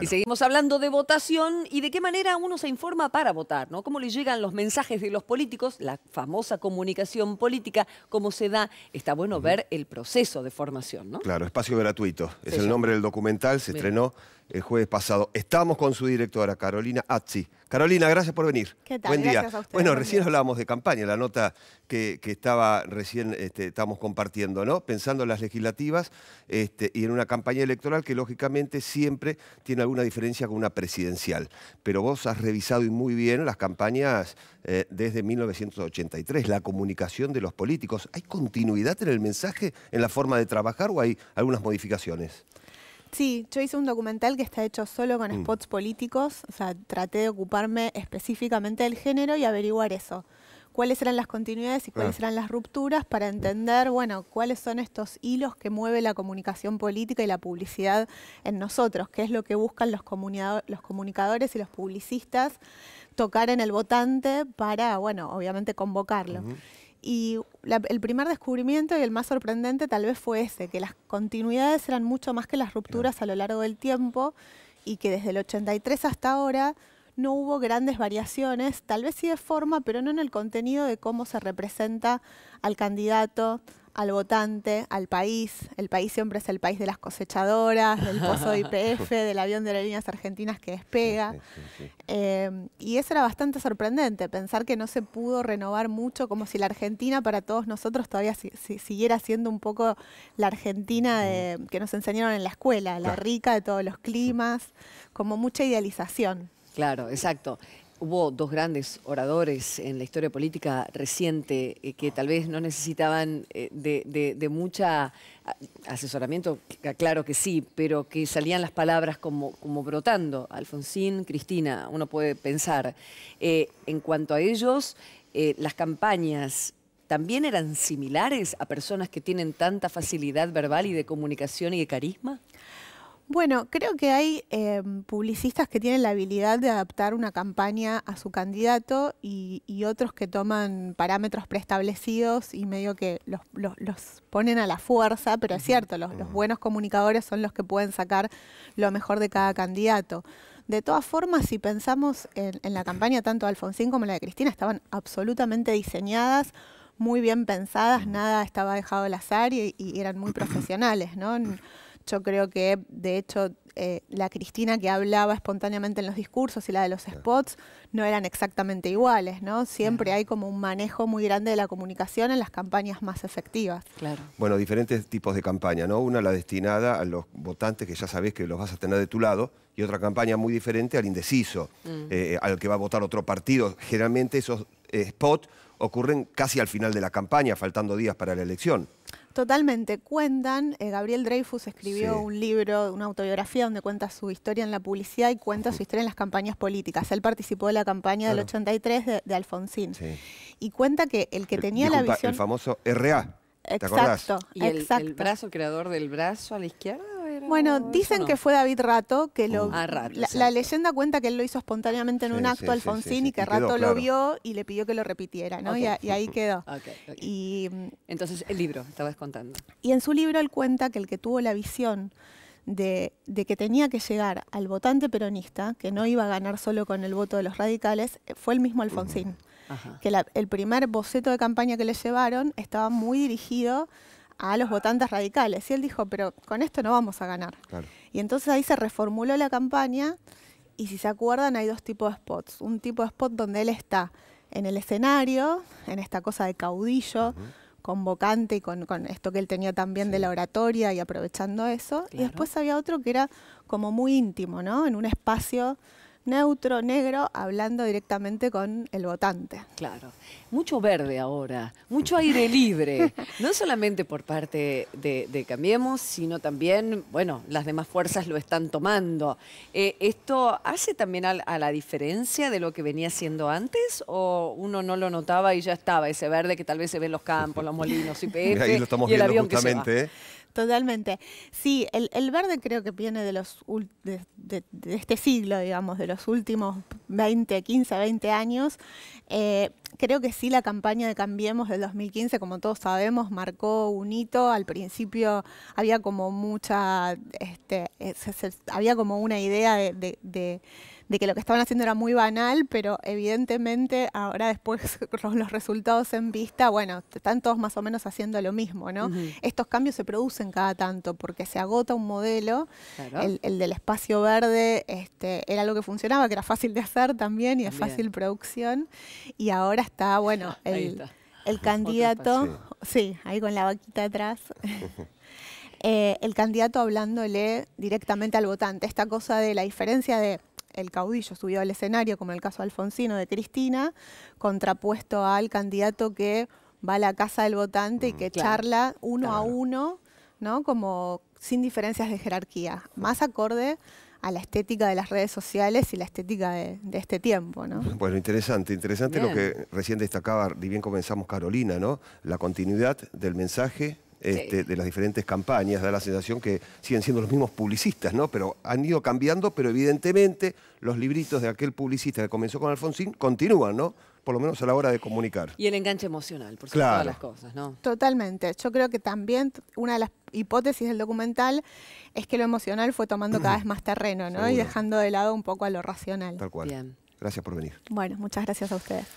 Y seguimos hablando de votación y de qué manera uno se informa para votar, ¿no? Cómo le llegan los mensajes de los políticos, la famosa comunicación política, cómo se da. Está bueno ver el proceso de formación, ¿no? Claro, espacio gratuito. es el nombre del documental, se estrenó el jueves pasado. Estamos con su directora, Carolina Atzi. Carolina, gracias por venir. ¿Qué tal? Buen día. bueno, recién hablábamos de campaña, la nota que, estaba recién, este, estamos compartiendo, ¿no? Pensando en las legislativas este, y en una campaña electoral que lógicamente siempre tiene alguna diferencia con una presidencial, pero vos has revisado y muy bien las campañas eh, desde 1983, la comunicación de los políticos. ¿Hay continuidad en el mensaje, en la forma de trabajar o hay algunas modificaciones? Sí, yo hice un documental que está hecho solo con mm. spots políticos, o sea, traté de ocuparme específicamente del género y averiguar eso cuáles eran las continuidades y cuáles eran las rupturas para entender, bueno, cuáles son estos hilos que mueve la comunicación política y la publicidad en nosotros, qué es lo que buscan los, comunicadores y los publicistas tocar en el votante para, bueno, obviamente convocarlo. Y el primer descubrimiento y el más sorprendente tal vez fue ese, que las continuidades eran mucho más que las rupturas a lo largo del tiempo y que desde el 83 hasta ahora no hubo grandes variaciones, tal vez sí de forma, pero no en el contenido de cómo se representa al candidato, al votante, al país. El país siempre es el país de las cosechadoras, del pozo de IPF, del avión de líneas argentinas que despega. Eh, y eso era bastante sorprendente, pensar que no se pudo renovar mucho, como si la Argentina para todos nosotros todavía siguiera siendo un poco la Argentina que nos enseñaron en la escuela, la rica de todos los climas, como mucha idealización. Claro, exacto. Hubo dos grandes oradores en la historia política reciente eh, que tal vez no necesitaban eh, de, de, mucha ah, asesoramiento, claro que sí, pero que salían las palabras como, brotando. Alfonsín, Cristina, uno puede pensar. Eh, en cuanto a ellos, las campañas también eran similares a personas que tienen tanta facilidad verbal y de comunicación y de carisma? Bueno, creo que hay em, publicistas que tienen la habilidad de adaptar una campaña a su candidato y, otros que toman parámetros preestablecidos y medio que los, ponen a la fuerza, pero es cierto, los, buenos comunicadores son los que pueden sacar lo mejor de cada candidato. De todas formas, si pensamos en, la campaña, tanto de Alfonsín como la de Cristina, estaban absolutamente diseñadas, muy bien pensadas, nada estaba dejado al azar y, y eran muy profesionales, ¿no? Yo creo que, de hecho, eh, la Cristina que hablaba espontáneamente en los discursos y la de los spots no eran exactamente iguales, ¿no? Siempre hay como un manejo muy grande de la comunicación en las campañas más efectivas. Claro. Bueno, diferentes tipos de campaña, ¿no? Una la destinada a los votantes que ya sabés que los vas a tener de tu lado y otra campaña muy diferente al indeciso, mm. eh, al que va a votar otro partido. Generalmente esos eh, spots ocurren casi al final de la campaña, faltando días para la elección. Totalmente. Cuentan, eh, Gabriel Dreyfus escribió un libro, una autobiografía donde cuenta su historia en la publicidad y cuenta su historia en las campañas políticas. Él participó de la campaña del 83 de, Alfonsín. Y cuenta que el que tenía la visión... El famoso RA. ¿Y el brazo creador del brazo a la izquierda? Bueno, dicen que fue David Rato, que lo... Ah, la, leyenda cuenta que él lo hizo espontáneamente en un acto Alfonsín y que Rato lo vio y le pidió que lo repitiera, ¿no? Y, ahí quedó. Y, mm, Entonces, el libro, estaba contando. Y en su libro él cuenta que el que tuvo la visión de, que tenía que llegar al votante peronista, que no iba a ganar solo con el voto de los radicales, eh, fue el mismo Alfonsín. Que el primer boceto de campaña que le llevaron estaba muy dirigido a los votantes radicales. Y él dijo, pero con esto no vamos a ganar. Y entonces ahí se reformuló la campaña y si se acuerdan hay dos tipos de spots. Un tipo de spot donde él está en el escenario, en esta cosa de caudillo, convocante y con, con, esto que él tenía también de la oratoria y aprovechando eso. Y después había otro que era como muy íntimo, ¿no? En un espacio neutro, negro, hablando directamente con el votante. Claro, mucho verde ahora, mucho aire libre, no solamente por parte de, Cambiemos, sino también, bueno, las demás fuerzas lo están tomando. Eh, ¿Esto hace también a, la diferencia de lo que venía siendo antes o uno no lo notaba y ya estaba ese verde que tal vez se ve en los campos, los molinos, y, ahí lo estamos viendo ¿eh? Totalmente. Sí, el, verde creo que viene de los de este siglo, digamos, de los los últimos 20, 15, 20 años. Eh, creo que sí la campaña de Cambiemos del 2015, como todos sabemos, marcó un hito. Al principio había como mucha, este, eh, había como una idea de de que lo que estaban haciendo era muy banal, pero evidentemente ahora después con los resultados en vista, bueno, están todos más o menos haciendo lo mismo, ¿no? Estos cambios se producen cada tanto porque se agota un modelo, el, del espacio verde este, era lo que funcionaba, que era fácil de hacer también y es fácil producción, y ahora está, bueno, el, candidato, sí, ahí con la vaquita atrás. Eh, el candidato hablándole directamente al votante. Esta cosa de la diferencia de el caudillo subió al escenario, como el caso alfonsino de Cristina, contrapuesto al candidato que va a la casa del votante y mm. que charla uno a uno, ¿no? Como sin diferencias de jerarquía, más acorde a la estética de las redes sociales y la estética de, este tiempo, ¿no? Bueno, interesante, interesante lo que recién destacaba, y bien comenzamos Carolina, ¿no? La continuidad del mensaje este, de las diferentes campañas, da la sensación que siguen siendo los mismos publicistas, ¿no? Pero han ido cambiando, pero evidentemente los libritos de aquel publicista que comenzó con Alfonsín continúan, ¿no? por lo menos a la hora de comunicar. Y el enganche emocional, por supuesto, las cosas, ¿no? Totalmente. Yo creo que también una de las hipótesis del documental es que lo emocional fue tomando cada vez más terreno, ¿no? Y dejando de lado un poco a lo racional. Tal cual. Gracias por venir. Bueno, muchas gracias a ustedes.